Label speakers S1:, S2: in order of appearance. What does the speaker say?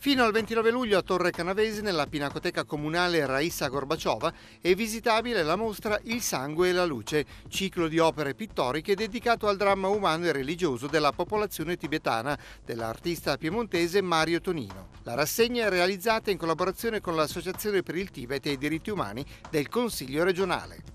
S1: Fino al 29 luglio a Torre Canavesi, nella Pinacoteca Comunale Raissa Gorbaciova, è visitabile la mostra Il sangue e la luce, ciclo di opere pittoriche dedicato al dramma umano e religioso della popolazione tibetana dell'artista piemontese Mario Tonino. La rassegna è realizzata in collaborazione con l'Associazione per il Tibet e i diritti umani del Consiglio regionale.